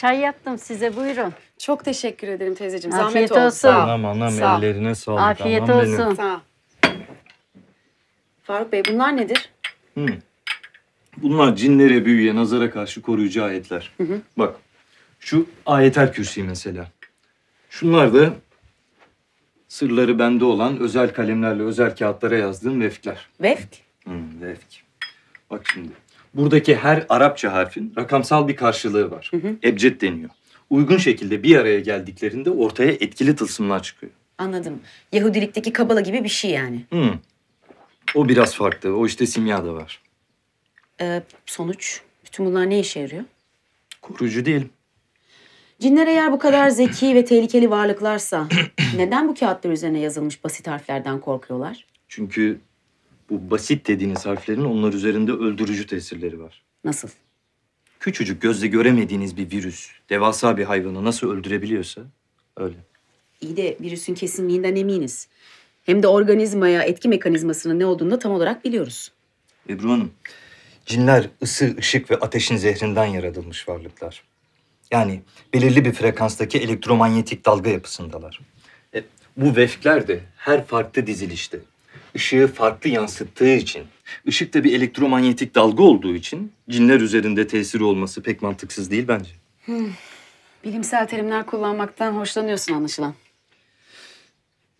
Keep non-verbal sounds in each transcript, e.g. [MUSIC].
Çay yaptım size buyurun. Çok teşekkür ederim teyzeciğim. Afiyet Zahmet oldu. olsun. Sağ ol. Anam anam Sağ ol. ellerine sağlık. Afiyet anam olsun. Benim. Sağ Faruk Bey bunlar nedir? Hmm. Bunlar cinlere, büyüye, nazara karşı koruyucu ayetler. Hı hı. Bak şu ayetel kürsi mesela. Şunlar da sırları bende olan özel kalemlerle özel kağıtlara yazdığım vefkler. Vefk? Hı, vefk. Bak şimdi. Buradaki her Arapça harfin rakamsal bir karşılığı var. Hı hı. Ebced deniyor. Uygun şekilde bir araya geldiklerinde ortaya etkili tılsımlar çıkıyor. Anladım. Yahudilikteki kabala gibi bir şey yani. Hı. O biraz farklı. O işte simya da var. Ee, sonuç? Bütün bunlar ne işe yarıyor? Kurucu diyelim. Cinler eğer bu kadar zeki ve tehlikeli varlıklarsa [CLEARS THROAT] neden bu kağıtlar üzerine yazılmış basit harflerden korkuyorlar? Çünkü bu basit dediğiniz harflerin onlar üzerinde öldürücü tesirleri var. Nasıl? Küçücük gözle göremediğiniz bir virüs, devasa bir hayvanı nasıl öldürebiliyorsa öyle. İyi de virüsün kesinliğinden eminiz. Hem de organizmaya etki mekanizmasının ne olduğunu da tam olarak biliyoruz. Ebru Hanım, cinler ısı, ışık ve ateşin zehrinden yaratılmış varlıklar. Yani belirli bir frekanstaki elektromanyetik dalga yapısındalar. E, bu vefkler de her farklı dizilişte ışığı farklı yansıttığı için, ışık da bir elektromanyetik dalga olduğu için cinler üzerinde tesiri olması pek mantıksız değil bence. Hmm. Bilimsel terimler kullanmaktan hoşlanıyorsun anlaşılan.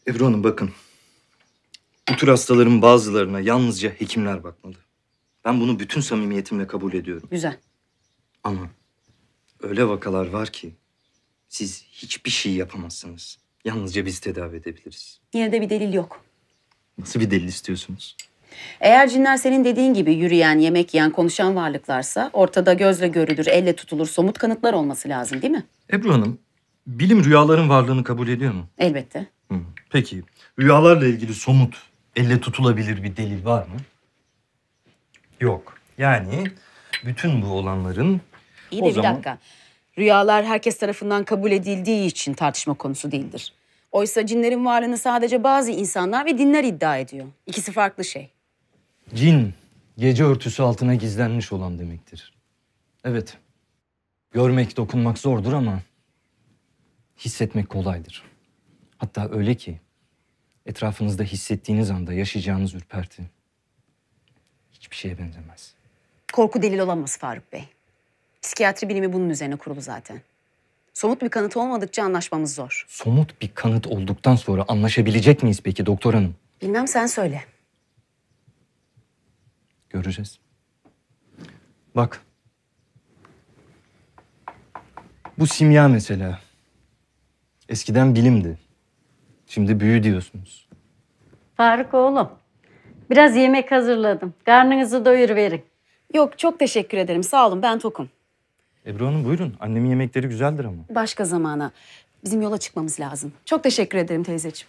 Ebru Hanım bakın. Bu tür hastaların bazılarına yalnızca hekimler bakmalı. Ben bunu bütün samimiyetimle kabul ediyorum. Güzel. Ama öyle vakalar var ki siz hiçbir şey yapamazsınız. Yalnızca biz tedavi edebiliriz. Yine de bir delil yok. Nasıl bir delil istiyorsunuz? Eğer cinler senin dediğin gibi yürüyen, yemek yiyen, konuşan varlıklarsa ortada gözle görülür, elle tutulur somut kanıtlar olması lazım değil mi? Ebru Hanım, bilim rüyaların varlığını kabul ediyor mu? Elbette. Peki, rüyalarla ilgili somut, elle tutulabilir bir delil var mı? Yok. Yani bütün bu olanların İyi de o bir zaman... dakika. Rüyalar herkes tarafından kabul edildiği için tartışma konusu değildir. Oysa cinlerin varlığını sadece bazı insanlar ve dinler iddia ediyor. İkisi farklı şey. Cin, gece örtüsü altına gizlenmiş olan demektir. Evet, görmek, dokunmak zordur ama hissetmek kolaydır. Hatta öyle ki etrafınızda hissettiğiniz anda yaşayacağınız ürperti hiçbir şeye benzemez. Korku delil olamaz Faruk Bey. Psikiyatri bilimi bunun üzerine kurulu zaten. Somut bir kanıt olmadıkça anlaşmamız zor. Somut bir kanıt olduktan sonra anlaşabilecek miyiz peki doktor hanım? Bilmem sen söyle. Göreceğiz. Bak. Bu simya mesela. Eskiden bilimdi. Şimdi büyü diyorsunuz. Faruk oğlum. Biraz yemek hazırladım. Karnınızı doyur verin. Yok çok teşekkür ederim. Sağ olun ben tokum. Ebru Hanım buyurun. Annemin yemekleri güzeldir ama. Başka zamana. Bizim yola çıkmamız lazım. Çok teşekkür ederim teyzeciğim.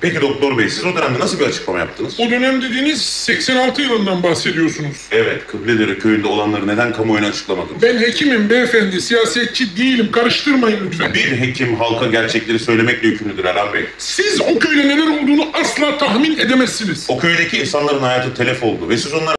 Peki doktor bey siz o dönemde nasıl bir açıklama yaptınız? O dönem dediğiniz 86 yılından bahsediyorsunuz. Evet Kıbledere köyünde olanları neden kamuoyuna açıklamadınız? Ben hekimim beyefendi siyasetçi değilim karıştırmayın lütfen. Bir hekim halka gerçekleri söylemekle yükümlüdür Erhan Bey. Siz o köyde neler olduğunu asla tahmin edemezsiniz. O köydeki insanların hayatı telef oldu ve siz onlara